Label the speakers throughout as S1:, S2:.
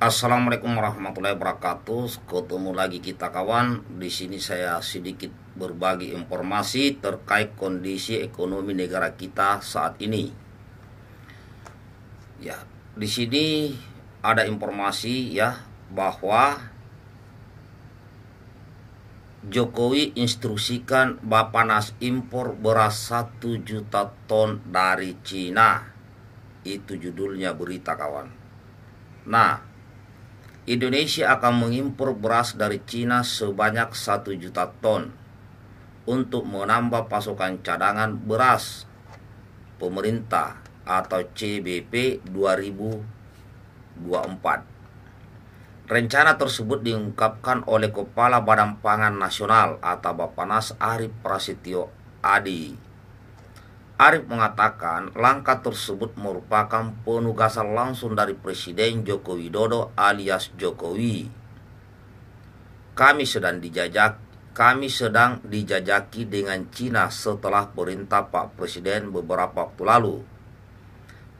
S1: Assalamualaikum warahmatullahi wabarakatuh. Ketemu lagi kita kawan. Di sini saya sedikit berbagi informasi terkait kondisi ekonomi negara kita saat ini. Ya, di sini ada informasi ya bahwa Jokowi instruksikan Bapanas impor beras 1 juta ton dari Cina. Itu judulnya berita kawan. Nah, Indonesia akan mengimpor beras dari Cina sebanyak 1 juta ton untuk menambah pasokan cadangan beras pemerintah atau CBP 2024. Rencana tersebut diungkapkan oleh Kepala Badan Pangan Nasional atau Nas Arief Prasetyo Adi Arif mengatakan langkah tersebut merupakan penugasan langsung dari Presiden Joko Widodo alias Jokowi. Kami sedang dijajak, kami sedang dijajaki dengan Cina setelah perintah Pak Presiden beberapa waktu lalu.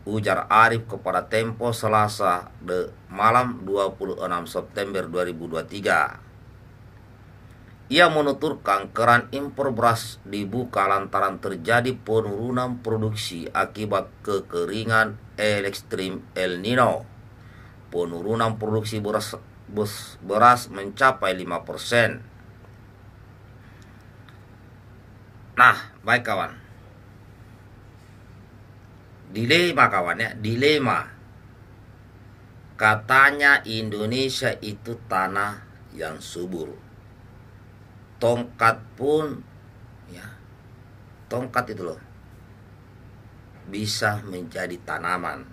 S1: Ujar Arif kepada Tempo Selasa de malam 26 September 2023. Ia menuturkan keran impor beras dibuka lantaran terjadi penurunan produksi akibat kekeringan El ekstrim El Nino. Penurunan produksi beras, beras mencapai 5 persen. Nah, baik kawan. Dilema kawan ya, dilema. Katanya Indonesia itu tanah yang subur tongkat pun ya tongkat itu loh bisa menjadi tanaman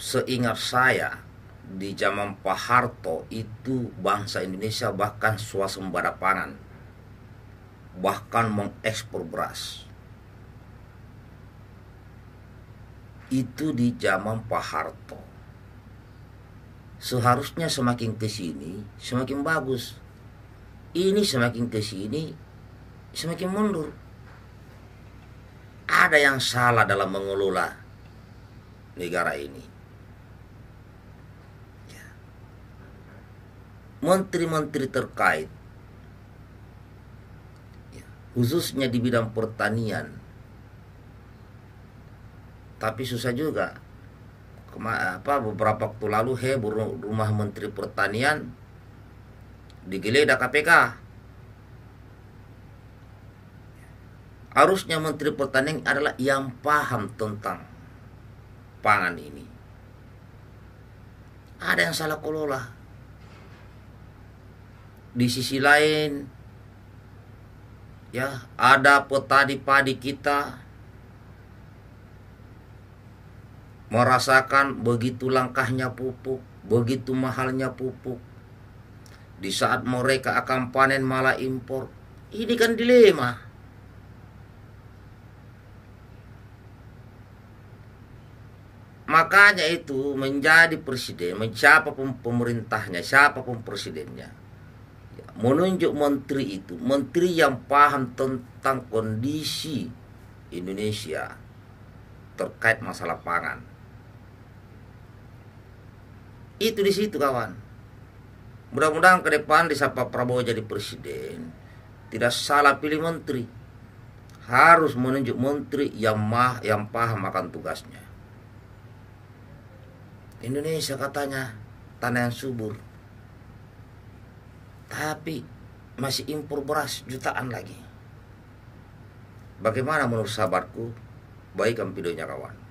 S1: seingat saya di zaman Pak Harto itu bangsa Indonesia bahkan swasembada pangan bahkan mengekspor beras itu di zaman Pak Harto seharusnya semakin ke sini semakin bagus. Ini semakin ke sini semakin mundur. Ada yang salah dalam mengelola negara ini. Ya. Menteri-menteri terkait, ya, khususnya di bidang pertanian, tapi susah juga apa beberapa waktu lalu heboh rumah Menteri Pertanian digeledah KPK. Harusnya Menteri Pertanian adalah yang paham tentang pangan ini. Ada yang salah kelola. Di sisi lain, ya ada petani padi kita merasakan begitu langkahnya pupuk, begitu mahalnya pupuk. Di saat mereka akan panen malah impor. Ini kan dilema. Makanya itu menjadi presiden, siapapun pemerintahnya, siapapun presidennya. Ya, menunjuk menteri itu, menteri yang paham tentang kondisi Indonesia terkait masalah pangan itu di situ kawan. Mudah-mudahan ke depan disapa Pak Prabowo jadi presiden tidak salah pilih menteri. Harus menunjuk menteri yang mah yang paham akan tugasnya. Indonesia katanya tanah yang subur. Tapi masih impor beras jutaan lagi. Bagaimana menurut sahabatku? Baikkan videonya kawan.